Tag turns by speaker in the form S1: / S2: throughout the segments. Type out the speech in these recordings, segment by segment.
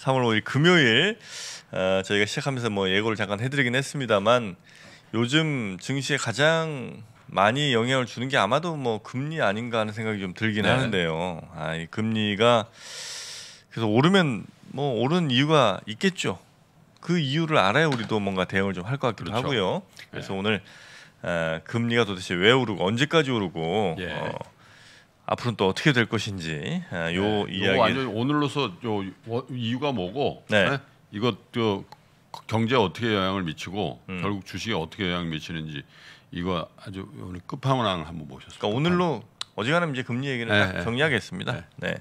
S1: 3월 5일 금요일 어, 저희가 시작하면서 뭐 예고를 잠깐 해드리긴 했습니다만 요즘 증시에 가장 많이 영향을 주는 게 아마도 뭐 금리 아닌가 하는 생각이 좀 들긴 네. 하는데요. 아, 이 금리가 그래서 오르면 뭐 오른 이유가 있겠죠. 그 이유를 알아야 우리도 뭔가 대응을 좀 할 것 같기도 그렇죠. 하고요. 그래서 네. 오늘 어, 금리가 도대체 왜 오르고 언제까지 오르고 예. 어, 앞으로는 또 어떻게 될 것인지 아, 요 네, 이야기 완전
S2: 오늘로서 요 이유가 뭐고 네. 네? 이거 저 경제에 어떻게 영향을 미치고 음. 결국 주식에 어떻게 영향을 미치는지 이거 아주 오늘 끝판왕 을 한번 모셨습니다. 그러니까 오늘로 어지간하면 이제 금리 얘기는 네, 네. 정리하겠습니다. 네. 네.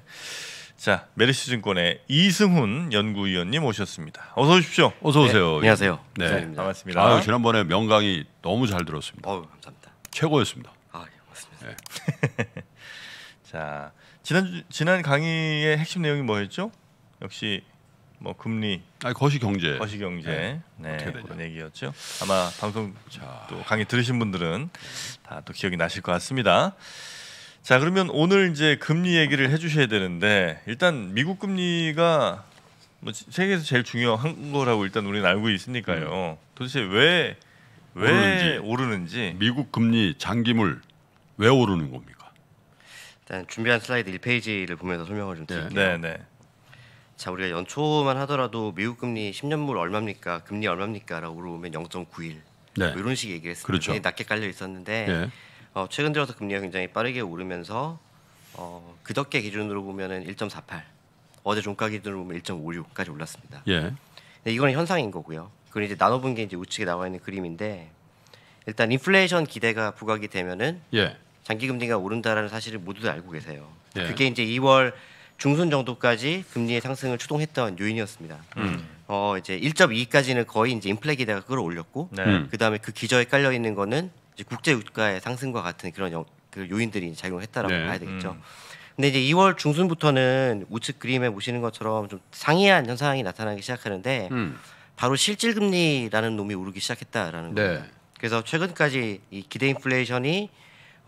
S2: 자
S1: 메리시증권의 이승훈 연구위원님 오셨습니다. 어서 오십시오. 어서 오세요. 네, 안녕하세요. 네. 이승훈니다 반갑습니다. 아유,
S2: 지난번에 명강이 너무 잘 들었습니다. 어 감사합니다. 최고였습니다. 아, 예, 맞습니다. 네. 자 지난 지난 강의의 핵심 내용이 뭐였죠?
S1: 역시 뭐 금리, 아니 거시 경제, 거시 경제, 네, 네 그런 얘기였죠. 아마 방송 자. 또 강의 들으신 분들은 다 또 기억이 나실 것 같습니다. 자 그러면 오늘 이제 금리 얘기를 해주셔야 되는데 일단 미국 금리가 뭐 세계에서 제일 중요한 거라고 일단 우리는 알고 있으니까요. 음.
S3: 도대체
S2: 왜왜 오르는지, 오르는지 미국 금리 장기물 왜 오르는 겁니까?
S3: 일단 준비한 슬라이드 1페이지를 보면서 설명을 좀 네. 드릴게요. 네, 네. 자, 우리가 연초만 하더라도 미국 금리 10년물 얼마입니까? 금리 얼마입니까?라고 물어보면 0.91. 네. 뭐 이런 식의 얘기를 했습니다. 그렇죠. 낮게 깔려 있었는데 네. 어, 최근 들어서 금리가 굉장히 빠르게 오르면서 어, 그저께 기준으로 보면은 1.48. 어제 종가 기준으로 보면 1.56까지 올랐습니다. 예. 근데 이거는 현상인 거고요. 그리고 이제 나눠본 게 이제 우측에 나와 있는 그림인데 일단 인플레이션 기대가 부각이 되면은 예. 장기 금리가 오른다라는 사실을 모두들 알고 계세요. 네. 그게 이제 2월 중순 정도까지 금리의 상승을 추동했던 요인이었습니다. 음. 어 이제 1.2까지는 거의 이제 인플레 기대가 끌어올렸고 네. 음. 그다음에 그 기저에 깔려 있는 거는 이제 국제 유가의 상승과 같은 그런 영, 그 요인들이 작용했다라고 네. 봐야 되겠죠. 음. 근데 이제 2월 중순부터는 우측 그림에 보시는 것처럼 좀 상이한 현상이 나타나기 시작하는데 음. 바로 실질 금리라는 놈이 오르기 시작했다라는 네. 거예요. 그래서 최근까지 이 기대 인플레이션이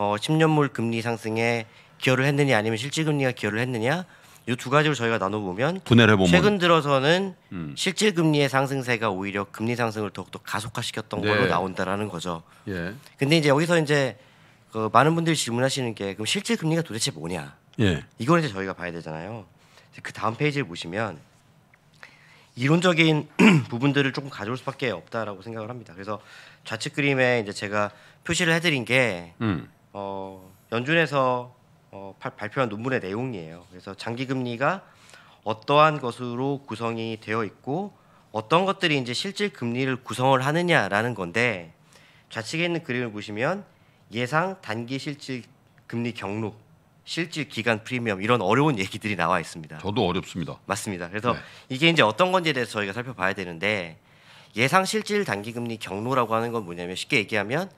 S3: 어, 10년물 금리 상승에 기여를 했느냐 아니면 실질금리가 기여를 했느냐 이 두 가지로 저희가 나눠보면 분해를 보면 최근 들어서는 음. 실질금리의 상승세가 오히려 금리 상승을 더욱더 가속화시켰던 네. 걸로 나온다라는 거죠. 예. 근데 이제 여기서 이제 그 많은 분들이 질문하시는 게 그럼 실질금리가 도대체 뭐냐? 예. 이걸 이제 저희가 봐야 되잖아요. 그 다음 페이지를 보시면 이론적인 부분들을 조금 가져올 수밖에 없다라고 생각을 합니다. 그래서 좌측 그림에 이제 제가 표시를 해드린 게 음. 어, 연준에서 어, 발표한 논문의 내용이에요. 그래서 장기 금리가 어떠한 것으로 구성이 되어 있고 어떤 것들이 이제 실질 금리를 구성을 하느냐라는 건데 좌측에 있는 그림을 보시면 예상 단기 실질 금리 경로 실질 기간 프리미엄 이런 어려운 얘기들이 나와 있습니다. 저도 어렵습니다. 맞습니다. 그래서 네. 이게 이제 어떤 건지에 대해서 저희가 살펴봐야 되는데 예상 실질 단기 금리 경로라고 하는 건 뭐냐면 쉽게 얘기하면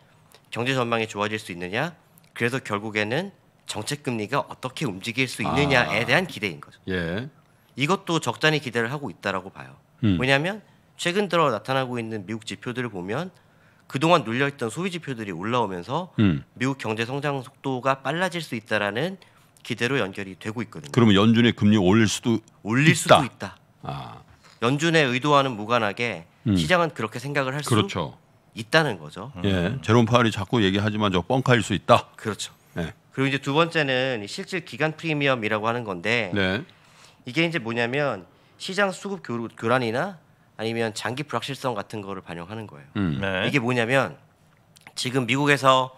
S3: 경제 전망이 좋아질 수 있느냐 그래서 결국에는 정책 금리가 어떻게 움직일 수 있느냐에 아. 대한 기대인 거죠. 예. 이것도 적잖이 기대를 하고 있다라고 봐요. 음. 왜냐하면 최근 들어 나타나고 있는 미국 지표들을 보면 그동안 눌려있던 소비 지표들이 올라오면서 음. 미국 경제 성장 속도가 빨라질 수 있다라는 기대로 연결이 되고 있거든요.
S2: 그러면 연준의 금리 올릴 수도
S3: 올릴 있다. 수도 있다. 아. 연준의 의도와는 무관하게 음. 시장은 그렇게 생각을 할수 그렇죠. 있다는 거죠. 예,
S2: 제롬 파월이 자꾸 얘기하지만 저 뻥카일 수 있다. 그렇죠. 네.
S3: 그리고 이제 두 번째는 실질 기간 프리미엄이라고 하는 건데 네. 이게 이제 뭐냐면 시장 수급 교, 란이나 아니면 장기 불확실성 같은 거를 반영하는 거예요. 음. 네. 이게 뭐냐면 지금 미국에서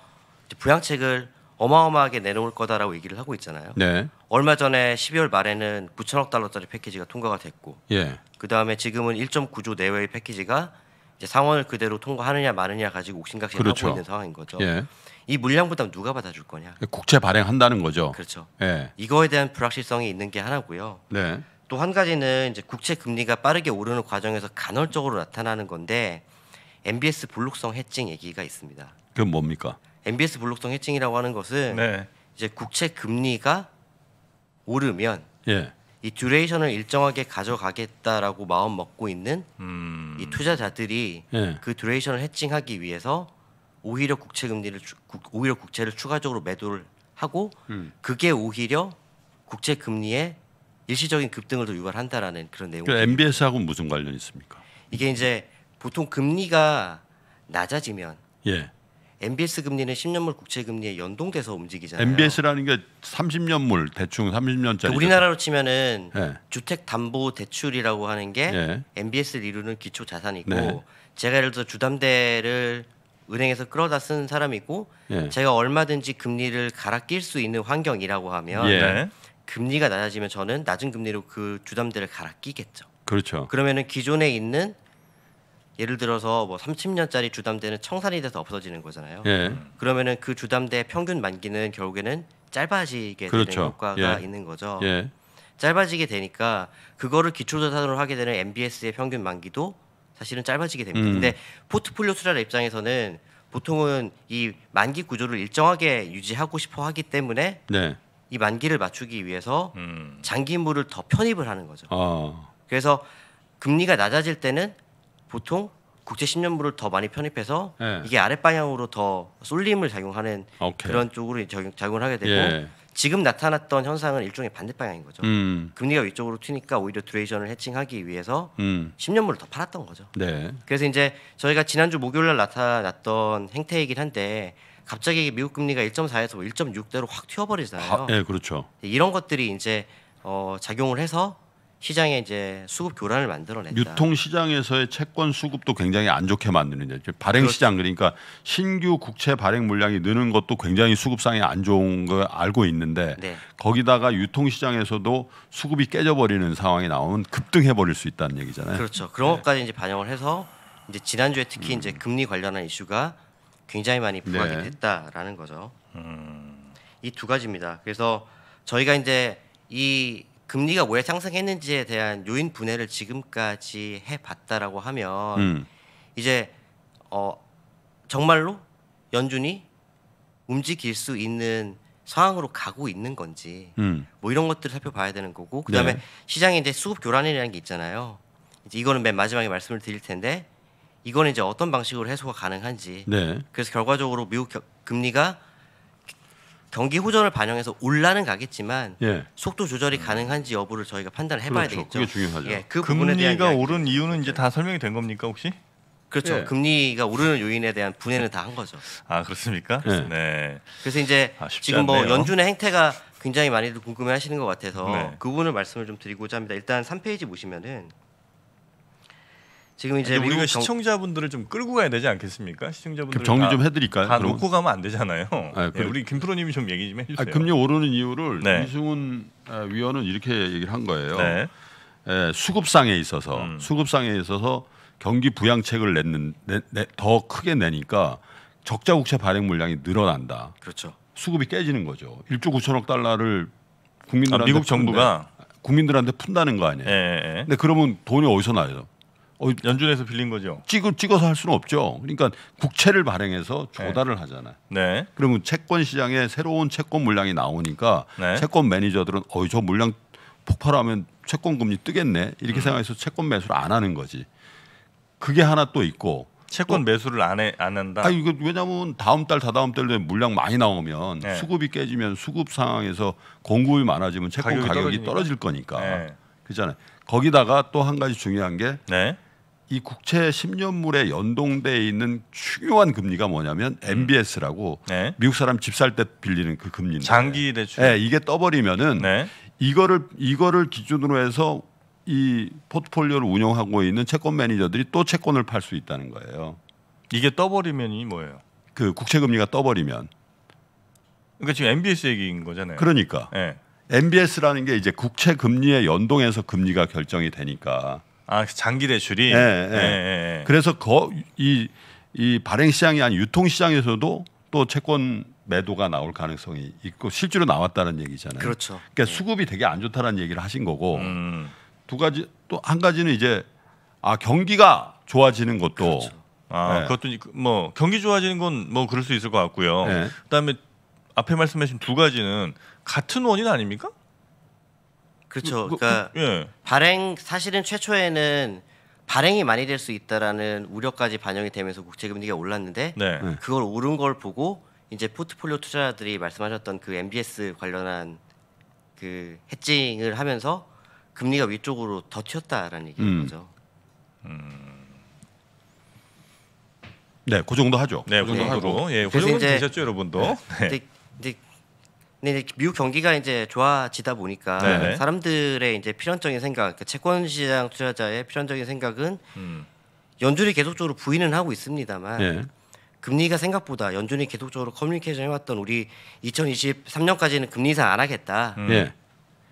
S3: 부양책을 어마어마하게 내놓을 거다라고 얘기를 하고 있잖아요. 네. 얼마 전에 12월 말에는 9천억 달러짜리 패키지가 통과가 됐고, 예. 그 다음에 지금은 1.9조 내외의 패키지가 이제 상원을 그대로 통과하느냐 마느냐 가지고 옥신각신 그렇죠. 하고 있는 상황인 거죠. 예. 이 물량 부담 누가 받아줄 거냐?
S2: 국채 발행한다는 거죠. 그렇죠. 예.
S3: 이거에 대한 불확실성이 있는 게 하나고요. 네. 또한 가지는 이제 국채 금리가 빠르게 오르는 과정에서 간헐적으로 나타나는 건데 MBS 볼록성 해증 얘기가 있습니다.
S2: 그건 뭡니까?
S3: MBS 볼록성 해증이라고 하는 것은 네. 이제 국채 금리가 오르면 예. 이 듀레이션을 일정하게 가져가겠다라고 마음 먹고 있는 음. 이 투자자들이 네. 그 듀레이션을 해칭하기 위해서 오히려 국채 금리를 오히려 국채를 추가적으로 매도를 하고 음. 그게 오히려 국채 금리에 일시적인 급등을 더 유발한다라는 그런 내용. 그 그러니까 MBS하고 무슨 관련이 있습니까? 이게 이제 보통 금리가 낮아지면 예. MBS 금리는 10년물 국채 금리에 연동돼서 움직이잖아요. MBS라는
S2: 게 30년물 대충 30년짜리. 그러니까 우리나라로
S3: 치면은 네. 주택 담보 대출이라고 하는 게 네. 예. MBS를 이루는 기초 자산이고 네. 제가 예를 들어 주담대를 은행에서 끌어다 쓴 사람이고 예. 제가 얼마든지 금리를 갈아 낄수 있는 환경이라고 하면 금리가 낮아지면 저는 낮은 금리로 그 주담대를 갈아 끼겠죠. 그렇죠. 그러면은 기존에 있는 예를 들어서 뭐 30년짜리 주담대는 청산이 돼서 없어지는 거잖아요. 예. 그러면은 그 주담대 평균 만기는 결국에는 짧아지게 그렇죠. 되는 효과가 예. 있는 거죠. 예. 짧아지게 되니까 그거를 기초자산으로 하게 되는 MBS의 평균 만기도 사실은 짧아지게 됩니다. 음. 근데 포트폴리오 투자자 입장에서는 보통은 이 만기 구조를 일정하게 유지하고 싶어 하기 때문에 네. 이 만기를 맞추기 위해서 음. 장기물을 더 편입을 하는 거죠. 어. 그래서 금리가 낮아질 때는 보통 국제 10년물을 더 많이 편입해서 예. 이게 아랫 방향으로 더 쏠림을 작용하는 오케이. 그런 쪽으로 작용, 작용을 하게 되고 예. 지금 나타났던 현상은 일종의 반대 방향인 거죠. 음. 금리가 위쪽으로 튀니까 오히려 드레이션을 해칭하기 위해서 음. 10년물을 더 팔았던 거죠. 네. 그래서 이제 저희가 지난주 목요일 날 나타났던 행태이긴 한데 갑자기 미국 금리가 1.4에서 1.6대로 뭐 확 튀어버리잖아요. 아, 예, 그렇죠. 이런 것들이 이제 어, 작용을 해서 시장에 이제 수급 교란을 만들어냈다. 유통
S2: 시장에서의 채권 수급도 굉장히 안 좋게 만드는 이제 발행 그렇죠. 시장 그러니까 신규 국채 발행 물량이 느는 것도 굉장히 수급상에 안 좋은 걸 알고 있는데 네. 거기다가 유통 시장에서도 수급이 깨져버리는 상황이 나오면 급등해 버릴 수 있다는 얘기잖아요. 그렇죠.
S3: 그런 네. 것까지 이제 반영을 해서 이제 지난주에 특히 음. 이제 금리 관련한 이슈가 굉장히 많이 네. 부각이 네. 됐다라는 거죠. 음. 이두 가지입니다. 그래서 저희가 이제 이 금리가 왜 상승했는지에 대한 요인 분해를 지금까지 해봤다라고 하면 음. 이제 어 정말로 연준이 움직일 수 있는 상황으로 가고 있는 건지 음. 뭐 이런 것들을 살펴봐야 되는 거고 그다음에 네. 시장에 이제 수급 교란이라는 게 있잖아요. 이제 이거는 맨 마지막에 말씀을 드릴 텐데 이거는 이제 어떤 방식으로 해소가 가능한지. 네. 그래서 결과적으로 미국 금리가 경기 호전을 반영해서 올라는 가겠지만 예. 속도 조절이 가능한지 여부를 저희가 판단을 해봐야 그렇죠. 되겠죠. 그게 중요하죠. 예, 그 부분에 대한
S1: 오른 이유는 이제 예. 다 설명이 된 겁니까 혹시? 그렇죠. 예.
S3: 금리가 오르는 요인에 대한 분해는 다 한 거죠. 아 그렇습니까? 예. 네. 그래서 이제 아, 지금 뭐 않네요. 연준의 행태가 굉장히 많이들 궁금해하시는 것 같아서 네. 그분을 말씀을 좀 드리고자 합니다. 일단 3페이지 보시면은 지금 이제 우리가 경...
S1: 시청자분들을 좀 끌고 가야 되지 않겠습니까? 시청자분들 정리 좀 해드릴까요? 다 그럼? 놓고 가면 안 되잖아요. 아, 그... 예, 우리
S2: 김프로님이 좀 얘기 좀 해주세요. 아, 금리 오르는 이유를 네. 이승훈 아, 위원은 이렇게 얘기를 한 거예요. 네. 예, 수급상에 있어서 음. 수급상에 있어서 경기 부양책을 냈는 내, 내, 더 크게 내니까 적자 국채 발행 물량이 늘어난다. 그렇죠. 수급이 깨지는 거죠. 1조 9천억 달러를 국민들한테 아, 미국 정부가 푼데, 국민들한테 푼다는 거 아니에요. 예, 예, 예. 근데 그러면 돈이 어디서 나요? 어, 연준에서 빌린 거죠. 찍어 찍어서 할 수는 없죠. 그러니까 국채를 발행해서 네. 조달을 네. 하잖아요. 네. 그러면 채권 시장에 새로운 채권 물량이 나오니까 네. 채권 매니저들은 어이 저 물량 폭발하면 채권 금리 뜨겠네 이렇게 음. 생각해서 채권 매수를 안 하는 거지. 그게 하나 또 있고. 채권 또, 매수를 안, 해, 안 한다. 아 이거 왜냐하면 다음 달 다다음 달에 물량 많이 나오면 네. 수급이 깨지면 수급 상황에서 공급이 많아지면 채권 가격이, 가격이 떨어질 거니까. 네. 그잖아요 거기다가 또 한 가지 중요한 게 네. 이 국채 10년물에 연동돼 있는 중요한 금리가 뭐냐면 MBS라고 음. 네. 미국 사람 집 살 때 빌리는 그 금리 장기 대출. 네, 이게 떠버리면은 네. 이거를 이거를 기준으로 해서 이 포트폴리오를 운영하고 있는 채권 매니저들이 또 채권을 팔 수 있다는 거예요. 이게 떠버리면이 뭐예요? 그 국채 금리가 떠버리면. 그러니까
S1: 지금 MBS 얘기인 거잖아요. 그러니까.
S2: 네. MBS라는 게 이제 국채 금리에 연동해서 금리가 결정이 되니까.
S1: 아 장기 대출이. 예, 예. 예, 예, 예.
S2: 그래서 거이이 이 발행 시장이 아닌 유통 시장에서도 또 채권 매도가 나올 가능성이 있고 실제로 나왔다는 얘기잖아요. 그렇죠. 그러니까 네. 수급이 되게 안 좋다는 라 얘기를 하신 거고 음. 두 가지 또 한 가지는 이제 아 경기가 좋아지는 것도 그렇죠. 아 네. 그것도 그 뭐 경기 좋아지는 건 뭐 그럴 수 있을 것 같고요. 네. 그다음에 앞에 말씀하신
S1: 두
S3: 가지는 같은 원인 아닙니까?
S1: 그렇죠. 그, 그러니까 뭐, 예.
S3: 발행 사실은 최초에는 발행이 많이 될 수 있다라는 우려까지 반영이 되면서 국채 금리가 올랐는데 네. 네. 그걸 오른 걸 보고 이제 포트폴리오 투자자들이 말씀하셨던 그 MBS 관련한 그 해칭을 하면서 금리가 위쪽으로 더 튀었다라는 얘기인 음. 거죠. 음.
S2: 네, 그 정도 하죠. 네, 그 정도 네. 하고. 예, 그정 되셨죠, 여러분도. 네. 네. 근데,
S3: 근데 근 미국 경기가 이제 좋아지다 보니까 네네. 사람들의 이제 필연적인 생각, 그러니까 채권 시장 투자자의 필연적인 생각은 음. 연준이 계속적으로 부인은 하고 있습니다만 네. 금리가 생각보다 연준이 계속적으로 커뮤니케이션 해왔던 우리 2023년까지는 금리 인상 안 하겠다. 음. 네.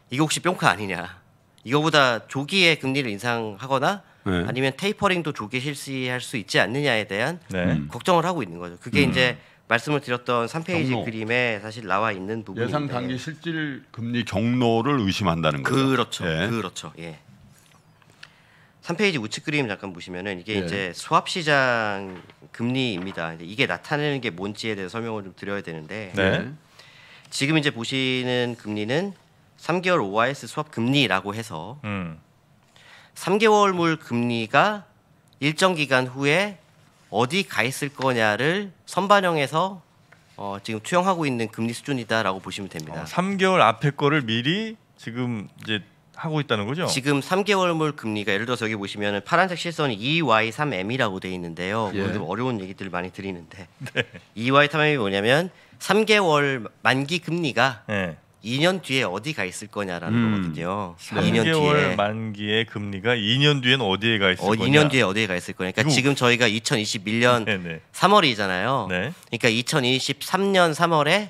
S3: 이거 혹시 뿅크 아니냐? 이거보다 조기에 금리를 인상하거나 네. 아니면 테이퍼링도 조기 실시할 수 있지 않느냐에 대한 네. 음. 걱정을 하고 있는 거죠. 그게 음. 이제 말씀을 드렸던 3페이지 경로. 그림에 사실 나와 있는 부분인데 예상 단기
S2: 실질 금리 경로를 의심한다는 거죠. 그렇죠. 예. 그렇죠. 예.
S3: 3페이지 우측 그림 잠깐 보시면은 이게 예. 이제 수합 시장 금리입니다. 이게 나타내는 게 뭔지에 대해 설명을 좀 드려야 되는데 네. 네. 지금 이제 보시는 금리는 3개월 OIS 수합 금리라고 해서 음. 3개월물 금리가 일정 기간 후에 어디 가 있을 거냐를 선반영해서 어, 지금 투영하고 있는 금리 수준이다라고 보시면 됩니다. 어, 3개월 앞에 거를 미리 지금 이제 하고 있다는 거죠? 지금 3개월물 금리가 예를 들어서 여기 보시면 파란색 실선이 EY3M이라고 돼 있는데요. 예. 오 어려운 얘기들 많이 드리는데 네. EY3M이 뭐냐면 3개월 만기 금리가 네. 2년 뒤에 어디 가 있을 거냐라는 음. 거거든요. 3년 뒤에 만기의 금리가 2년 뒤엔 어디에 가 있을 어, 거냐? 2년 뒤에 어디에 가 있을 거냐? 그러니까 지금 저희가 2021년 네네. 3월이잖아요. 네. 그러니까 2023년 3월에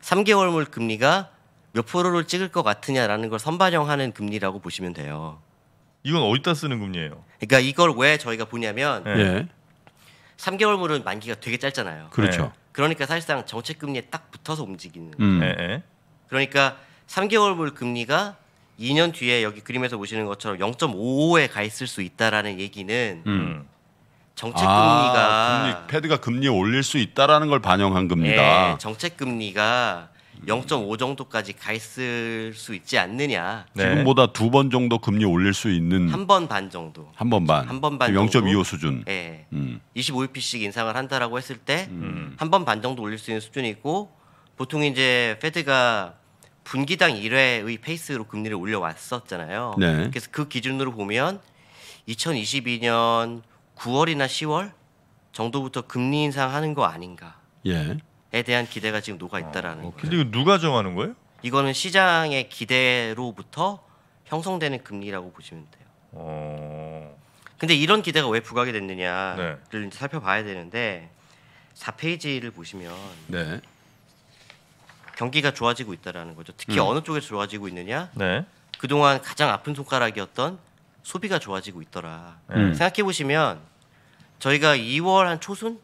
S3: 3개월물 금리가 몇 프로를 찍을 것 같으냐라는 걸 선반영하는 금리라고 보시면 돼요. 이건 어디다 쓰는 금리예요? 그러니까 이걸 왜 저희가 보냐면 네. 3개월물은 예. 만기가 되게 짧잖아요. 그렇죠. 네. 그러니까 사실상 정책 금리에 딱 붙어서 움직이는. 음. 네. 네. 그러니까 3개월물 금리가 2년 뒤에 여기 그림에서 보시는 것처럼 0.55에 가 있을 수 있다라는 얘기는 음. 정책 금리가
S2: 아, 금리, 패드가 금리 올릴 수 있다라는 걸 반영한 겁니다. 네,
S3: 정책 금리가 0.5 정도까지 가 있을 수 있지 않느냐. 네.
S2: 지금보다 두 번 정도 금리 올릴 수 있는 한
S3: 번 반 정도.
S2: 한 번 반. 한번 반. 0.25 수준. 네. 음.
S3: 25bp씩 인상을 한다라고 했을 때 한 번반 음. 정도 올릴 수 있는 수준이고 보통 이제 패드가 분기당 1회의 페이스로 금리를 올려왔었잖아요. 네. 그래서 그 기준으로 보면 2022년 9월이나 10월 정도부터 금리 인상하는 거 아닌가에
S2: 예.
S3: 대한 기대가 지금 녹아 있다라는 어, 거예요. 근데 이거 누가 정하는 거예요? 이거는 시장의 기대로부터 형성되는 금리라고 보시면 돼요. 어... 근데 이런 기대가 왜 부각이 됐느냐를 네. 살펴봐야 되는데 4페이지를 보시면 네. 경기가 좋아지고 있다라는 거죠. 특히 음. 어느 쪽에 좋아지고 있느냐? 네. 그동안 가장 아픈 손가락이었던 소비가 좋아지고 있더라. 음. 음. 생각해 보시면 저희가 2월 한 초순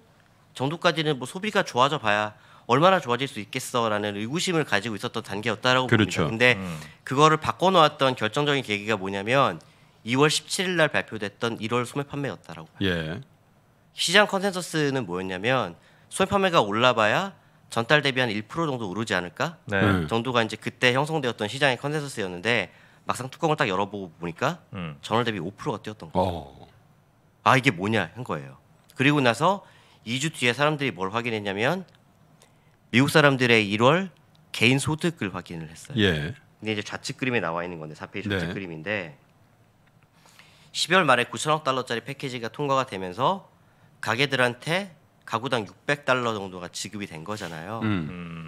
S3: 정도까지는 뭐 소비가 좋아져 봐야 얼마나 좋아질 수 있겠어라는 의구심을 가지고 있었던 단계였다라고 그렇죠. 봅니다. 근데 음. 그거를 바꿔 놓았던 결정적인 계기가 뭐냐면 2월 17일 날 발표됐던 1월 소매 판매였다라고. 예. 시장 컨센서스는 뭐였냐면 소매 판매가 올라봐야 전달 대비 한1% 정도 오르지 않을까 네. 음. 정도가 이제 그때 형성되었던 시장의 컨센서스였는데 막상 뚜껑을 딱 열어보고 보니까 음. 전월 대비 5%가 뛰었던 거예요. 오. 어. 아 이게 뭐냐 한 거예요. 그리고 나서 2주 뒤에 사람들이 뭘 확인했냐면 미국 사람들의 1월 개인 소득을 확인을 했어요. 예. 근데 이제 좌측 그림에 나와 있는 건데 4페이지 좌측 네. 그림인데 12월 말에 9천억 달러짜리 패키지가 통과가 되면서 가게들한테 가구당 600달러 정도가 지급이 된 거잖아요. 음.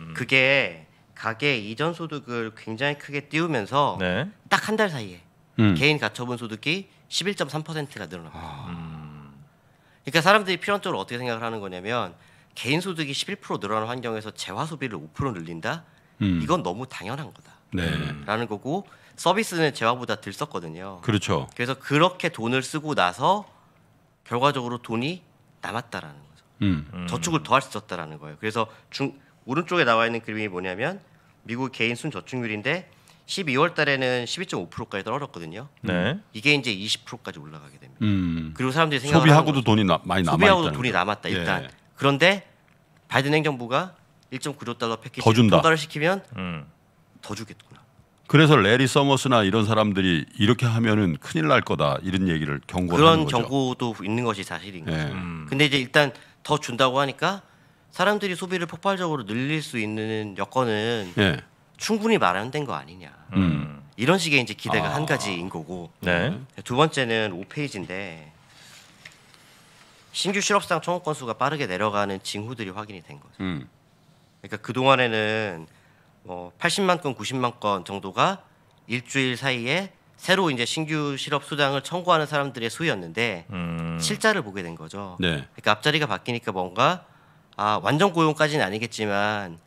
S3: 음. 그게 가게 이전 소득을 굉장히 크게 띄우면서 네. 딱한 달 사이에 음. 개인 가처분 소득이 11.3%가 늘어납니다. 아. 그러니까 사람들이 필연적으로 어떻게 생각을 하는 거냐면 개인 소득이 11% 늘어난 환경에서 재화 소비를 5% 늘린다. 음. 이건 너무 당연한 거다. 네. 라는 거고 서비스는 재화보다 들 썼거든요. 그렇죠. 그래서 그렇게 돈을 쓰고 나서 결과적으로 돈이 남았다라는 거예 음. 음. 저축을 더 할 수 있었다라는 거예요. 그래서 중 오른쪽에 나와 있는 그림이 뭐냐면 미국 개인 순 저축률인데 12월 달에는 12.5%까지 떨어졌거든요. 네. 이게 이제 20%까지 올라가게
S2: 됩니다. 음. 그리고 사람들이 생각하는 소비하고도 돈이 나, 많이 남았다. 소비하고도 돈이 남았다. 예. 일단 예.
S3: 그런데 바이든 행정부가 1.9조 달러 패키지 더 준다. 통과를 시키면 음. 더 주겠구나.
S2: 그래서 레리 서머스나 이런 사람들이 이렇게 하면은 큰일 날 거다 이런 얘기를 경고를 하는 거죠.
S3: 경고도 있는 것이 사실인 예. 거죠. 예. 음. 근데 이제 일단 더 준다고 하니까 사람들이 소비를 폭발적으로 늘릴 수 있는 여건은 예. 충분히 마련된 거 아니냐. 음. 이런 식의 이제 기대가 아. 한 가지인 거고 네. 두 번째는 5페이지인데 신규 실업상 청구 건수가 빠르게 내려가는 징후들이 확인이 된 거죠. 음. 그러니까 그 동안에는 뭐 80만 건, 90만 건 정도가 일주일 사이에 새로 이제 신규 실업 수당을 청구하는 사람들의 수였는데 음. 실자를 보게 된 거죠. 네. 그러니까 앞자리가 바뀌니까 뭔가 아 완전 고용까지는 아니겠지만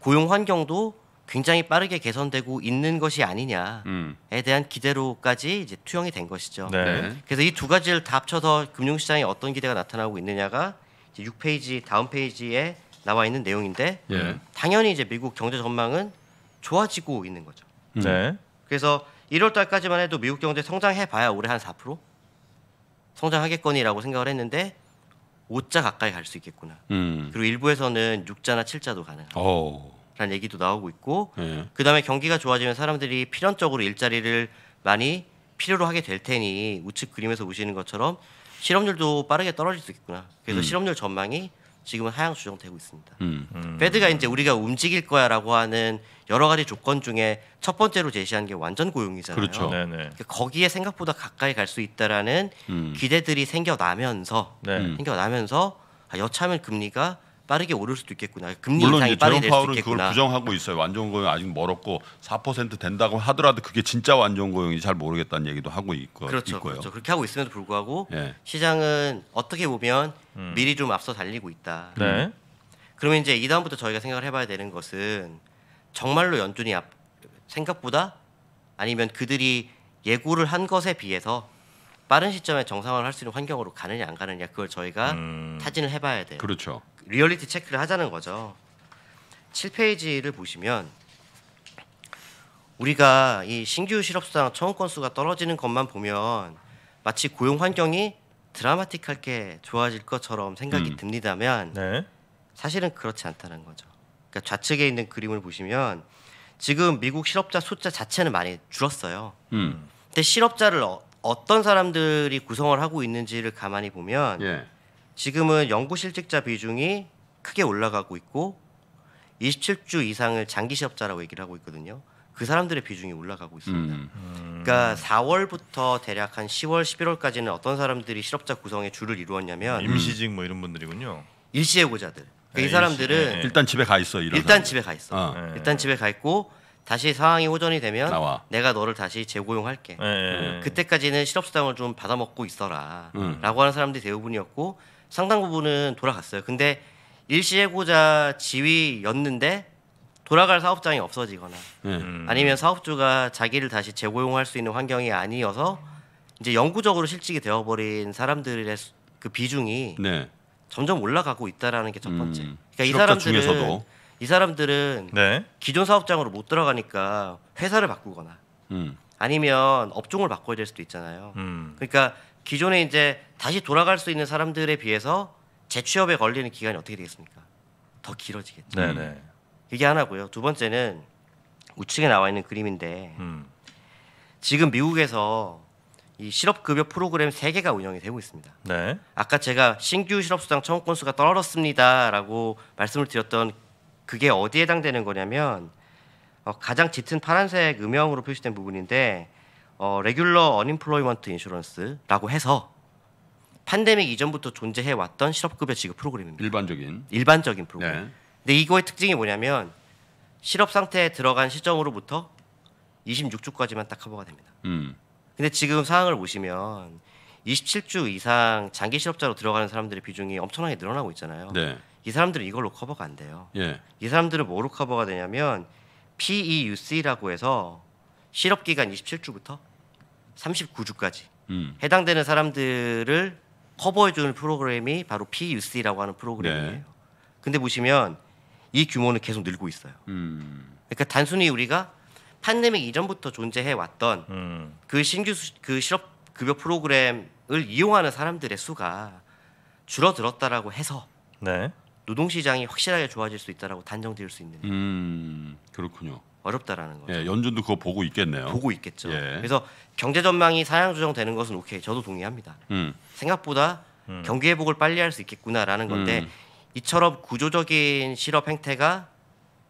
S3: 고용 환경도 굉장히 빠르게 개선되고 있는 것이 아니냐에 음. 대한 기대로까지 이제 투영이 된 것이죠. 네. 그래서 이 두 가지를 다 합쳐서 금융시장에 어떤 기대가 나타나고 있느냐가 이제 6페이지 다음 페이지에 나와 있는 내용인데 예. 당연히 이제 미국 경제 전망은 좋아지고 있는 거죠. 네. 그래서 1월 달까지만 해도 미국 경제 성장해봐야 올해 한 4% 성장하겠거니라고 생각을 했는데 5자 가까이 갈 수 있겠구나. 음. 그리고 일부에서는 6자나 7자도 가능하다는 어. 얘기도 나오고 있고 예. 그다음에 경기가 좋아지면 사람들이 필연적으로 일자리를 많이 필요로 하게 될 테니 우측 그림에서 보시는 것처럼 실업률도 빠르게 떨어질 수 있구나. 그래서 음. 실업률 전망이 지금은 하향 조정되고 있습니다. 음. 음. 페드가 이제 우리가 움직일 거야라고 하는 여러 가지 조건 중에 첫 번째로 제시한 게 완전 고용이잖아요. 그렇죠. 그러 그러니까 거기에 생각보다 가까이 갈 수 있다라는 음. 기대들이 생겨나면서 네. 음. 생겨나면서 아, 여차하면 금리가 빠르게 오를 수도 있겠구나. 금리 물론 인상이 빠르게 될수 있겠구나. 그걸 부정하고 있어요.
S2: 완전 고용 아직 멀었고 4% 된다고 하더라도 그게 진짜 완전 고용이잘 모르겠다는 얘기도 하고
S1: 있고 그렇죠, 있고요. 그렇죠.
S3: 그렇게 하고 있음에도 불구하고 네. 시장은 어떻게 보면 음. 미리 좀 앞서 달리고 있다. 네. 그러면 이제 이 다음부터 저희가 생각을 해봐야 되는 것은 정말로 연준이 앞, 생각보다 아니면 그들이 예고를 한 것에 비해서 빠른 시점에 정상화를 할 수 있는 환경으로 가느냐 안 가느냐 그걸 저희가 음... 타진을 해봐야 돼요. 그렇죠. 리얼리티 체크를 하자는 거죠. 7페이지를 보시면 우리가 이 신규 실업수당 청구 건수가 떨어지는 것만 보면 마치 고용 환경이 드라마틱하게 좋아질 것처럼 생각이 음. 듭니다만 네. 사실은 그렇지 않다는 거죠. 그러니까 좌측에 있는 그림을 보시면 지금 미국 실업자 숫자 자체는 많이 줄었어요. 음. 근데 실업자를 어, 떤 사람들이 구성을 하고 있는지를 가만히 보면 예. 지금은 연구실직자 비중이 크게 올라가고 있고 27주 이상을 장기 실업자라고 얘기를 하고 있거든요. 그 사람들의 비중이 올라가고 있습니다.
S1: 음.
S3: 그러니까 4월부터 대략 한 10월, 11월까지는 어떤 사람들이 실업자 구성의 주를 이루었냐면 임시직 뭐 이런 분들이군요. 일시해고자들. 그러니까 네, 이 사람들은 네. 일단 집에 가 있어. 일단 사람 집에 가 있어. 어. 네. 일단 집에 가 있고 다시 상황이 호전이 되면 나와. 내가 너를 다시 재고용할게. 음. 그때까지는 실업수당을 좀 받아먹고 있어라. 음. 라고 하는 사람들이 대부분이었고 상당 부분은 돌아갔어요. 근데 일시해고자 지위였는데 돌아갈 사업장이 없어지거나 음. 아니면 사업주가 자기를 다시 재고용할 수 있는 환경이 아니어서 이제 영구적으로 실직이 되어버린 사람들의 그 비중이 네. 점점 올라가고 있다라는 게 첫 번째. 음. 그러니까 이 사람들은 중에서도. 이 사람들은 네. 기존 사업장으로 못 들어가니까 회사를 바꾸거나 음. 아니면 업종을 바꿔야 될 수도 있잖아요. 음. 그러니까 기존에 이제 다시 돌아갈 수 있는 사람들에 비해서 재취업에 걸리는 기간이 어떻게 되겠습니까? 더 길어지겠죠. 네네. 네. 음. 이게 하나고요. 두 번째는 우측에 나와 있는 그림인데 음. 지금 미국에서 이 실업급여 프로그램 세 개가 운영이 되고 있습니다. 네. 아까 제가 신규 실업수당 청구 건수가 떨어졌습니다라고 말씀을 드렸던 그게 어디에 해당되는 거냐면 어, 가장 짙은 파란색 음영으로 표시된 부분인데 어, 레귤러 어닝플로이먼트 인슈런스라고 해서 팬데믹 이전부터 존재해 왔던 실업급여 지급 프로그램입니다. 일반적인 일반적인 네. 프로그램. 네. 근데 이거의 특징이 뭐냐면 실업 상태에 들어간 시점으로부터 26주까지만 딱 커버가 됩니다. 음. 근데 지금 상황을 보시면 27주 이상 장기 실업자로 들어가는 사람들의 비중이 엄청나게 늘어나고 있잖아요. 네. 이 사람들은 이걸로 커버가 안 돼요. 예. 이 사람들은 뭐로 커버가 되냐면 PEUC라고 해서 실업 기간 27주부터 39주까지 음. 해당되는 사람들을 커버해주는 프로그램이 바로 PUC라고 하는 프로그램이에요. 네. 근데 보시면 이 규모는 계속 늘고 있어요. 음. 그러니까 단순히 우리가 판데믹 이전부터 존재해 왔던 음. 그 신규 수, 그 실업 급여 프로그램을 이용하는 사람들의 수가 줄어들었다라고 해서 네. 노동 시장이 확실하게 좋아질 수 있다라고 단정 지을 수 있는.
S2: 음, 그렇군요.
S3: 어렵다라는 거죠. 예,
S2: 연준도 그거 보고 있겠네요. 보고 있겠죠. 예.
S3: 그래서 경제 전망이 사양 조정되는 것은 오케이 저도 동의합니다. 음. 생각보다 음. 경기 회복을 빨리 할 수 있겠구나라는 건데 음. 이처럼 구조적인 실업 행태가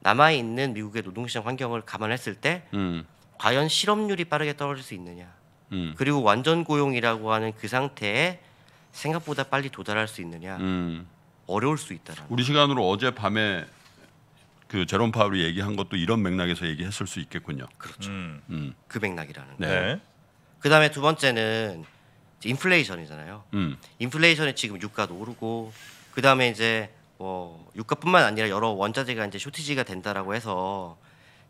S3: 남아 있는 미국의 노동시장 환경을 감안했을 때 음. 과연 실업률이 빠르게 떨어질 수 있느냐 음. 그리고 완전 고용이라고 하는 그 상태에 생각보다 빨리 도달할 수 있느냐 음.
S2: 어려울 수 있다라는. 우리 시간으로 어제 밤에 그 제롬 파울이 얘기한 것도 이런 맥락에서 얘기했을 수 있겠군요. 그렇죠. 음. 음. 그 맥락이라는 거. 네.
S3: 네. 그다음에 두 번째는 인플레이션이잖아요. 음. 인플레이션이 지금 유가도 오르고 그다음에 이제 뭐 유가뿐만 아니라 여러 원자재가 이제 쇼티지가 된다라고 해서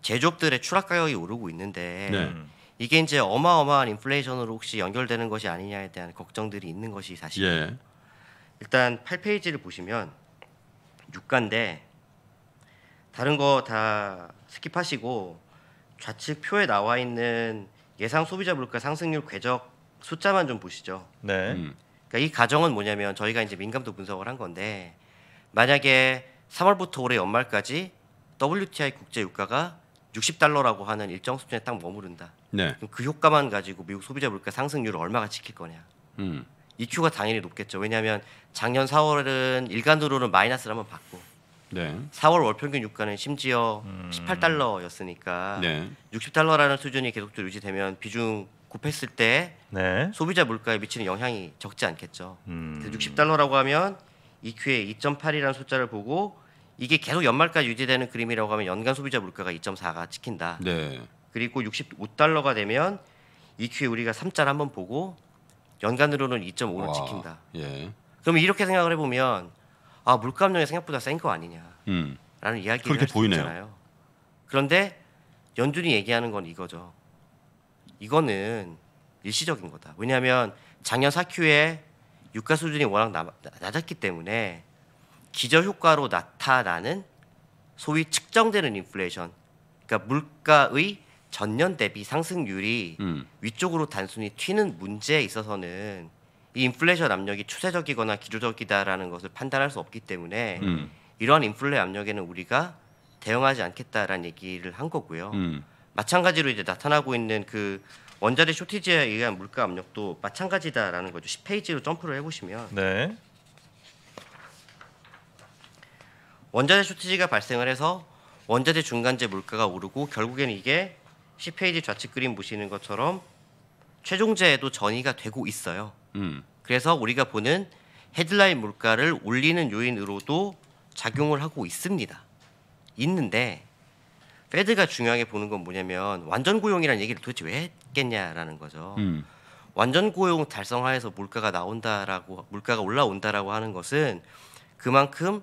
S3: 제조업들의 추락 가격이 오르고 있는데 네. 이게 이제 어마어마한 인플레이션으로 혹시 연결되는 것이 아니냐에 대한 걱정들이 있는 것이 사실이에요. 예. 일단 8페이지를 보시면 유가인데 다른 거 다 스킵하시고 좌측 표에 나와 있는 예상 소비자 물가 상승률 궤적 숫자만 좀 보시죠. 네. 음. 그러니까 이 가정은 뭐냐면 저희가 이제 민감도 분석을 한 건데 만약에 3월부터 올해 연말까지 WTI 국제 유가가 60달러라고 하는 일정 수준에 딱 머무른다. 네. 그럼 그 효과만 가지고 미국 소비자 물가 상승률을 얼마가 지킬 거냐. 음. EQ가 당연히 높겠죠. 왜냐하면 작년 4월은 일간으로는 마이너스를 한번 받고 네. 4월 월평균 유가는 심지어 음. 18달러였으니까 네. 60달러라는 수준이 계속 유지되면 비중 곱했을 때 네. 소비자 물가에 미치는 영향이 적지 않겠죠. 음. 60달러라고 하면 EQ의 2.8이라는 숫자를 보고 이게 계속 연말까지 유지되는 그림이라고 하면 연간 소비자 물가가 2.4가 찍힌다. 네. 그리고 65달러가 되면 EQ에 우리가 3자를 한번 보고 연간으로는 2.5를 찍힌다. 예. 그럼 이렇게 생각을 해보면 아 물가압력이 생각보다 센 거 아니냐라는 음. 이야기를 그렇게 보이네요. 있잖아요. 그런데 연준이 얘기하는 건 이거죠. 이거는 일시적인 거다. 왜냐하면 작년 4Q에 유가 수준이 워낙 낮았기 때문에 기저 효과로 나타나는 소위 측정되는 인플레이션, 그러니까 물가의 전년 대비 상승률이 음. 위쪽으로 단순히 튀는 문제에 있어서는 이 인플레이션 압력이 추세적이거나 기조적이다라는 것을 판단할 수 없기 때문에 음. 이러한 인플레 압력에는 우리가 대응하지 않겠다라는 얘기를 한 거고요. 음. 마찬가지로 이제 나타나고 있는 그 원자재 쇼티지에 의한 물가 압력도 마찬가지다라는 거죠. 10페이지로 점프를 해보시면 네. 원자재 쇼티지가 발생을 해서 원자재 중간재 물가가 오르고 결국에는 이게 10페이지 좌측 그림 보시는 것처럼 최종재에도 전이가 되고 있어요. 음. 그래서 우리가 보는 헤드라인 물가를 올리는 요인으로도 작용을 하고 있습니다. 있는데 페드가 중요하게 보는 건 뭐냐면 완전 고용이라는 얘기를 도대체 왜 했겠냐라는 거죠. 음. 완전 고용 달성하에서 물가가 나온다라고 물가가 올라온다라고 하는 것은 그만큼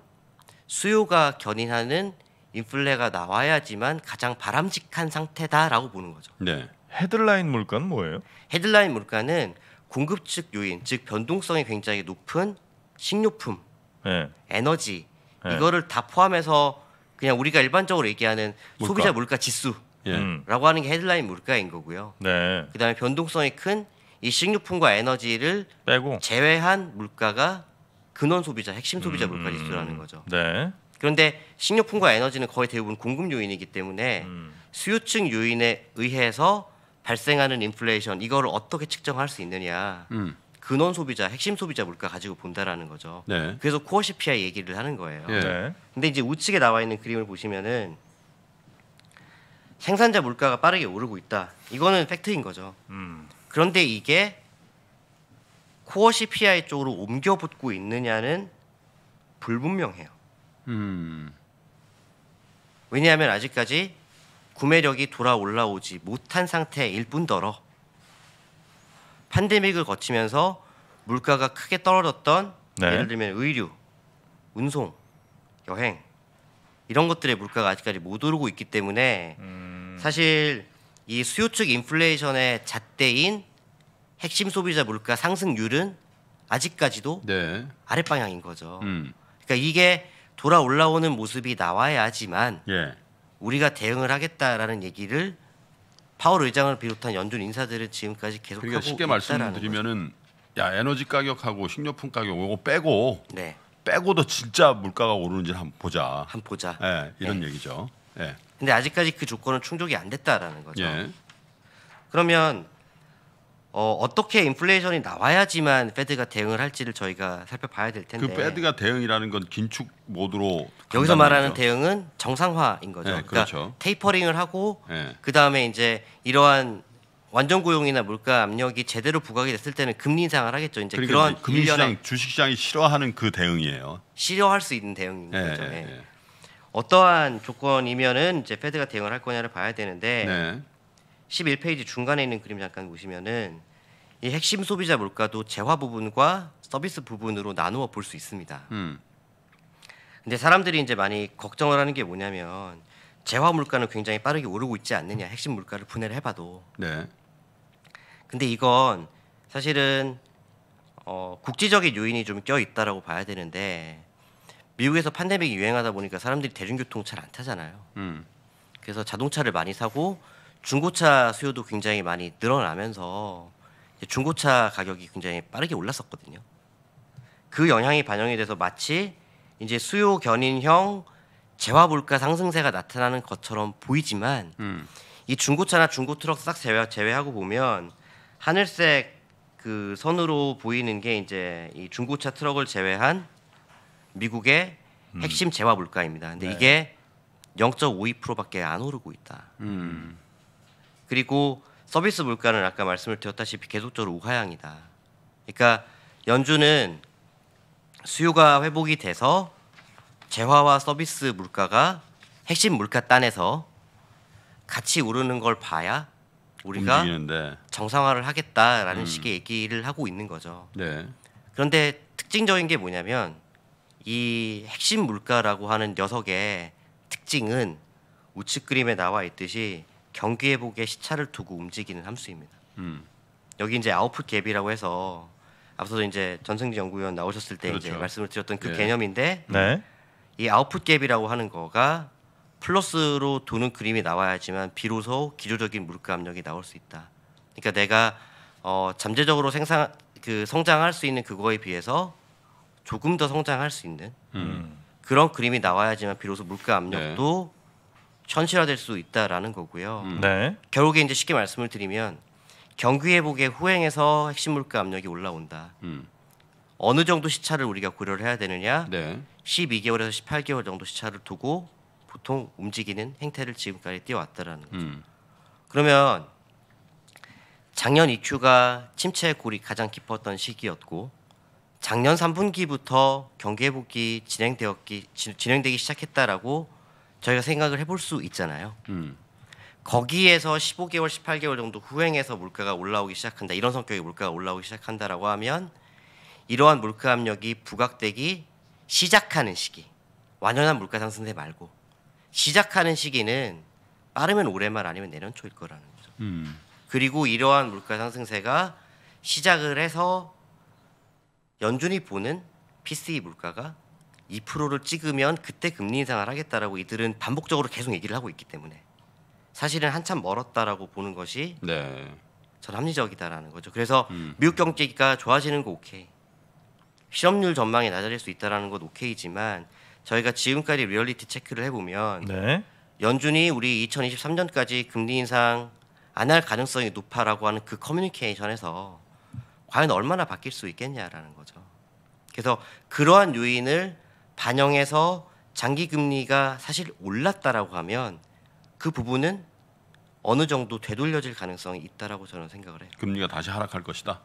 S3: 수요가 견인하는 인플레가 나와야지만 가장 바람직한 상태다라고 보는 거죠. 네. 헤드라인 물가는 뭐예요? 헤드라인 물가는 공급 측 요인, 즉 변동성이 굉장히 높은 식료품, 네. 에너지 네. 이거를 다 포함해서 그냥 우리가 일반적으로 얘기하는 물가. 소비자 물가 지수라고 예. 음. 하는 게 헤드라인 물가인 거고요. 네. 그다음에 변동성이 큰 이 식료품과 에너지를 빼고 제외한 물가가 근원 소비자, 핵심 소비자 음. 물가 지수라는 거죠. 네. 그런데 식료품과 에너지는 거의 대부분 공급 요인이기 때문에 음. 수요층 요인에 의해서 발생하는 인플레이션 이걸 어떻게 측정할 수 있느냐. 음. 근원 소비자, 핵심 소비자 물가 가지고 본다라는 거죠. 네. 그래서 코어 CPI 얘기를 하는 거예요. 예. 네. 근데 이제 우측에 나와 있는 그림을 보시면은 생산자 물가가 빠르게 오르고 있다. 이거는 팩트인 거죠. 음. 그런데 이게 코어 CPI 쪽으로 옮겨 붙고 있느냐는 불분명해요. 음. 왜냐하면 아직까지 구매력이 돌아 올라오지 못한 상태일 뿐더러 팬데믹을 거치면서 물가가 크게 떨어졌던 네. 예를 들면 의류, 운송, 여행 이런 것들의 물가가 아직까지 못 오르고 있기 때문에 음... 사실 이 수요 측 인플레이션의 잣대인 핵심 소비자 물가 상승률은 아직까지도 네. 아랫 방향인 거죠. 음. 그러니까 이게 돌아 올라오는 모습이 나와야지만 예. 우리가 대응을 하겠다라는 얘기를 파월 의장을 비롯한 연준 인사들은 지금까지 계속 그러니까 하고 쉽게 말씀드리면은 야 에너지 가격하고 식료품 가격 이거 빼고 네. 빼고도
S2: 진짜 물가가 오르는지 한번 보자. 한번 보자. 예, 이런 예. 얘기죠.
S3: 예. 근데 아직까지 그 조건은 충족이 안 됐다라는 거죠. 예. 그러면 어, 어떻게 인플레이션이 나와야지만 패드가 대응을 할지를 저희가 살펴봐야 될 그 텐데. 그 페드가 대응이라는
S2: 건 긴축 모드로 여기서 말하는 거죠.
S3: 대응은 정상화인 거죠. 네, 그러니까 그렇죠. 그러니까 테이퍼링을 하고 네. 그다음에 이제 이러한 완전 고용이나 물가 압력이 제대로 부각이 됐을 때는 금리 인상을 하겠죠. 이제 그러니까 그런 금리 시장
S2: 주식 시장이 싫어하는 그 대응이에요.
S3: 싫어할 수 있는 대응인 네, 거죠. 네. 네. 어떠한 조건이면은 이제 페드가 대응을 할 거냐를 봐야 되는데 네. 11페이지 중간에 있는 그림 잠깐 보시면은 이 핵심 소비자 물가도 재화 부분과 서비스 부분으로 나누어 볼 수 있습니다. 음. 근데 사람들이 이제 많이 걱정을 하는 게 뭐냐면 재화 물가는 굉장히 빠르게 오르고 있지 않느냐 핵심 물가를 분해를 해봐도. 네. 근데 이건 사실은 어, 국제적인 요인이 좀 껴있다라고 봐야 되는데 미국에서 판데믹이 유행하다 보니까 사람들이 대중교통 잘안 타잖아요. 음. 그래서 자동차를 많이 사고 중고차 수요도 굉장히 많이 늘어나면서 중고차 가격이 굉장히 빠르게 올랐었거든요. 그 영향이 반영이 돼서 마치 이제 수요 견인형 재화 물가 상승세가 나타나는 것처럼 보이지만 음. 이 중고차나 중고 트럭 싹 제외, 제외하고 보면 하늘색 그 선으로 보이는 게 이제 이 중고차 트럭을 제외한 미국의 음. 핵심 재화 물가입니다. 근데 네. 이게 0.52%밖에 안 오르고 있다. 음. 그리고 서비스 물가는 아까 말씀을 드렸다시피 계속적으로 우하향이다. 그러니까 연준은 수요가 회복이 돼서 재화와 서비스 물가가 핵심 물가 단에서 같이 오르는 걸 봐야 우리가 움직이는데. 정상화를 하겠다라는 음. 식의 얘기를 하고 있는 거죠. 네. 그런데 특징적인 게 뭐냐면 이 핵심 물가라고 하는 녀석의 특징은 우측 그림에 나와 있듯이 경기 회복에 시차를 두고 움직이는 함수입니다. 음. 여기 이제 아웃풋 갭이라고 해서 앞서도 이제 전승진 연구위원 나오셨을 때 그렇죠. 이제 말씀을 드렸던 그 네. 개념인데 네. 이 아웃풋 갭이라고 하는 거가 플러스로 도는 그림이 나와야지만 비로소 기조적인 물가 압력이 나올 수 있다. 그러니까 내가 어, 잠재적으로 생산 그 성장할 수 있는 그거에 비해서 조금 더 성장할 수 있는 음. 그런 그림이 나와야지만 비로소 물가 압력도 네. 현실화될 수 있다라는 거고요. 음. 네. 결국에 이제 쉽게 말씀을 드리면 경기 회복의 후행에서 핵심 물가 압력이 올라온다. 음. 어느 정도 시차를 우리가 고려를 해야 되느냐? 네. 12개월에서 18개월 정도 시차를 두고 보통 움직이는 행태를 지금까지 띄어왔다라는 거죠. 음. 그러면 작년 EQ가 침체 의 골이 가장 깊었던 시기였고 작년 3분기부터 경기 회복이 진행되었기 진행되기 시작했다라고 저희가 생각을 해볼 수 있잖아요. 음. 거기에서 15개월, 18개월 정도 후행해서 물가가 올라오기 시작한다. 이런 성격의 물가가 올라오기 시작한다라고 하면 이러한 물가 압력이 부각되기 시작하는 시기, 완전한 물가 상승세 말고 시작하는 시기는 빠르면 올해말 아니면 내년 초일 거라는 거죠. 음. 그리고 이러한 물가 상승세가 시작을 해서 연준이 보는 PCE 물가가 2%를 찍으면 그때 금리 인상을 하겠다라고 이들은 반복적으로 계속 얘기를 하고 있기 때문에 사실은 한참 멀었다라고 보는 것이 네. 전 합리적이다라는 거죠. 그래서 음. 미국 경제가 좋아지는 거 오케이. 실업률 전망이 낮아질 수 있다라는 건 오케이지만 저희가 지금까지 리얼리티 체크를 해보면 네. 연준이 우리 2023년까지 금리 인상 안 할 가능성이 높아라고 하는 그 커뮤니케이션에서 과연 얼마나 바뀔 수 있겠냐라는 거죠. 그래서 그러한 요인을 반영해서 장기 금리가 사실 올랐다라고 하면 그 부분은 어느 정도 되돌려질 가능성이 있다라고 저는 생각을 해요. 금리가 다시 하락할 것이다.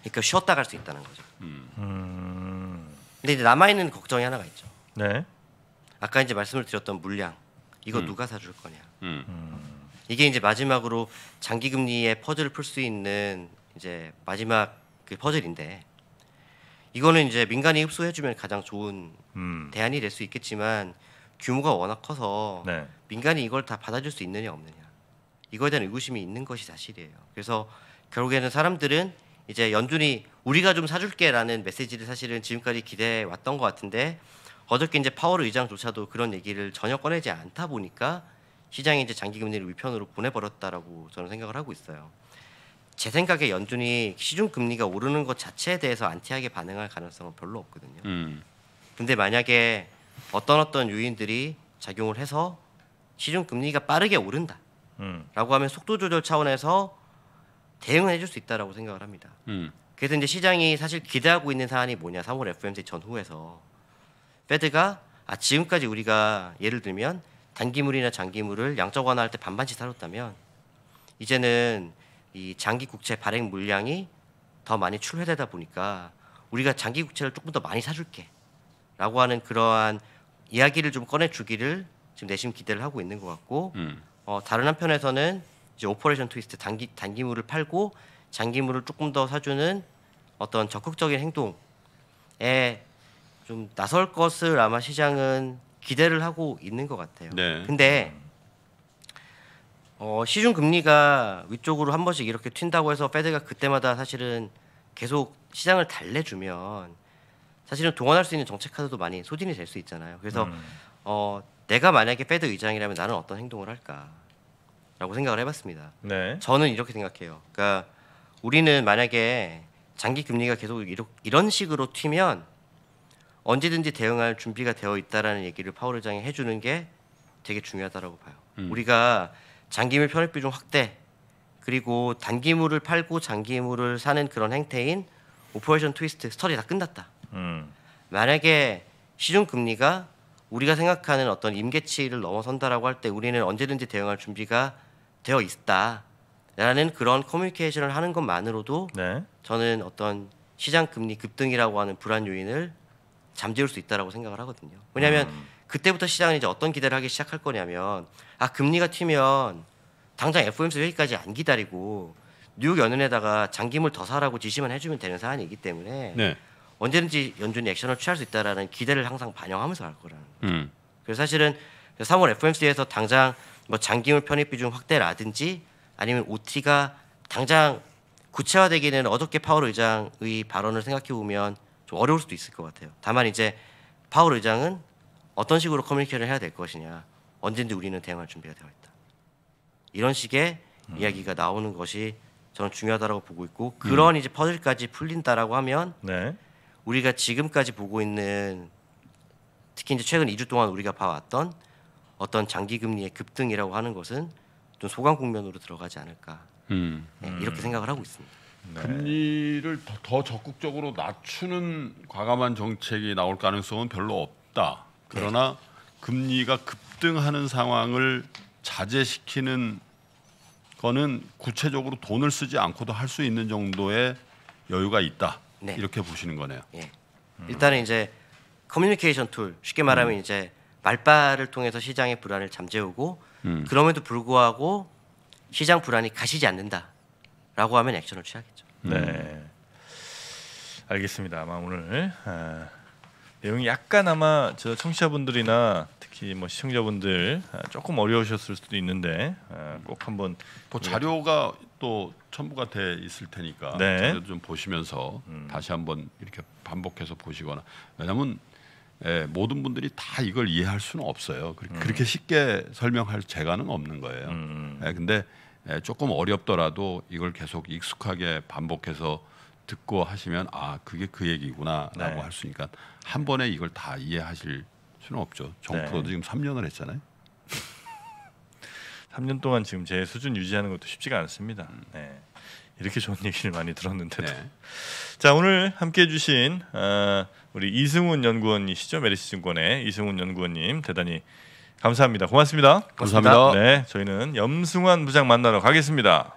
S3: 그러니까 쉬었다 갈 수 있다는 거죠. 음. 음. 근데 남아 있는 걱정이 하나가 있죠. 네. 아까 이제 말씀을 드렸던 물량 이거 음. 누가 사줄 거냐. 음. 음. 이게 이제 마지막으로 장기 금리의 퍼즐을 풀 수 있는 이제 마지막 그 퍼즐인데 이거는 이제 민간이 흡수해주면 가장 좋은 음. 대안이 될 수 있겠지만 규모가 워낙 커서 네. 민간이 이걸 다 받아줄 수 있느냐 없느냐 이거에 대한 의구심이 있는 것이 사실이에요. 그래서 결국에는 사람들은 이제 연준이 우리가 좀 사줄게라는 메시지를 사실은 지금까지 기대해 왔던 것 같은데 어저께 이제 파월 의장조차도 그런 얘기를 전혀 꺼내지 않다 보니까 시장이 이제 장기금리를 위편으로 보내버렸다라고 저는 생각을 하고 있어요. 제 생각에 연준이 시중 금리가 오르는 것 자체에 대해서 안티하게 반응할 가능성은 별로 없거든요. 음. 근데 만약에 어떤 어떤 요인들이 작용을 해서 시중 금리가 빠르게 오른다라고 음. 하면 속도 조절 차원에서 대응을 해줄 수 있다라고 생각을 합니다. 음. 그래서 이제 시장이 사실 기대하고 있는 사안이 뭐냐 3월 FOMC 전후에서 페드가 아 지금까지 우리가 예를 들면 단기물이나 장기물을 양적 완화할 때 반반씩 사줬다면 이제는 이 장기 국채 발행 물량이 더 많이 출회되다 보니까 우리가 장기 국채를 조금 더 많이 사줄게라고 하는 그러한 이야기를 좀 꺼내주기를 지금 내심 기대를 하고 있는 것 같고 음. 어, 다른 한편에서는 이제 오퍼레이션 트위스트 단기 단기물을 팔고 장기물을 조금 더 사주는 어떤 적극적인 행동에 좀 나설 것을 아마 시장은 기대를 하고 있는 것 같아요. 네. 근데 음. 어, 시중 금리가 위쪽으로 한 번씩 이렇게 튄다고 해서 페드가 그때마다 사실은 계속 시장을 달래주면 사실은 동원할 수 있는 정책 카드도 많이 소진이 될 수 있잖아요. 그래서 음. 어, 내가 만약에 페드 의장이라면 나는 어떤 행동을 할까라고 생각을 해봤습니다. 네. 저는 이렇게 생각해요. 그러니까 우리는 만약에 장기 금리가 계속 이런 식으로 튀면 언제든지 대응할 준비가 되어 있다라는 얘기를 파월 의장이 해주는 게 되게 중요하다고 봐요. 음. 우리가 장기물 편입 비중 확대 그리고 단기물을 팔고 장기물을 사는 그런 행태인 오퍼레이션 트위스트 스터디 다 끝났다. 음. 만약에 시중 금리가 우리가 생각하는 어떤 임계치를 넘어선다라고 할 때 우리는 언제든지 대응할 준비가 되어 있다라는 그런 커뮤니케이션을 하는 것만으로도 네. 저는 어떤 시장 금리 급등이라고 하는 불안 요인을 잠재울 수 있다라고 생각을 하거든요. 왜냐하면 음. 그때부터 시장은 이제 어떤 기대를 하기 시작할 거냐면 아 금리가 튀면 당장 FOMC 회의까지 안 기다리고 뉴욕 연은에다가 장기물 더 사라고 지시만 해주면 되는 사안이기 때문에 네. 언제든지 연준이 액션을 취할 수 있다라는 기대를 항상 반영하면서 갈 거라는 거예요. 음. 그래서 사실은 3월 FOMC에서 당장 뭐 장기물 편입 비중 확대라든지 아니면 OT가 당장 구체화되기는 어저께 파월 의장의 발언을 생각해 보면 좀 어려울 수도 있을 것 같아요. 다만 이제 파월 의장은 어떤 식으로 커뮤니케이션을 해야 될 것이냐. 언젠든지 우리는 대응할 준비가 되어 있다. 이런 식의 음. 이야기가 나오는 것이 저는 중요하다고 보고 있고 그런 음. 이제 퍼즐까지 풀린다라고 하면 네. 우리가 지금까지 보고 있는 특히 이제 최근 2주 동안 우리가 봐왔던 어떤 장기 금리의 급등이라고 하는 것은 좀 소강 국면으로 들어가지 않을까 음. 네, 이렇게 음. 생각을 하고 있습니다.
S2: 네. 금리를 더 적극적으로 낮추는 과감한 정책이 나올 가능성은 별로 없다. 그러나 금리가 급등하는 상황을 자제시키는 거는 구체적으로 돈을 쓰지 않고도 할 수 있는 정도의 여유가 있다. 네. 이렇게 보시는 거네요.
S3: 예. 음. 일단은 이제 커뮤니케이션 툴 쉽게 말하면 음. 이제 말발을 통해서 시장의 불안을 잠재우고 음. 그럼에도 불구하고 시장 불안이 가시지 않는다라고 하면 액션을 취하겠죠. 네. 알겠습니다. 아마 오늘 아... 내용이 약간 아마
S1: 저 청취자분들이나 특히 뭐 시청자분들 아, 조금 어려우셨을 수도 있는데
S2: 아, 꼭 한번 또 그 자료가 또 첨부가 돼 있을 테니까 네. 자료 좀 보시면서 음. 다시 한번 이렇게 반복해서 보시거나 왜냐하면 예, 모든 분들이 다 이걸 이해할 수는 없어요. 음. 그렇게, 음. 쉽게 설명할 재간은 없는 거예요. 음. 예, 근데 예, 조금 어렵더라도 이걸 계속 익숙하게 반복해서 듣고 하시면 아 그게 그 얘기구나라고 네. 할 수니까 한 번에 이걸 다 이해하실 수는 없죠. 정프로도 네. 지금 3년을 했잖아요. 3년
S1: 동안 지금 제 수준 유지하는 것도 쉽지가 않습니다. 음. 네. 이렇게 좋은 얘기를 많이 들었는데도 네. 자 오늘 함께해 주신 어, 우리 이승훈 연구원이시죠 메리시증권의 이승훈 연구원님 대단히 감사합니다 고맙습니다 감사합니다 네 저희는 염승환 부장 만나러 가겠습니다.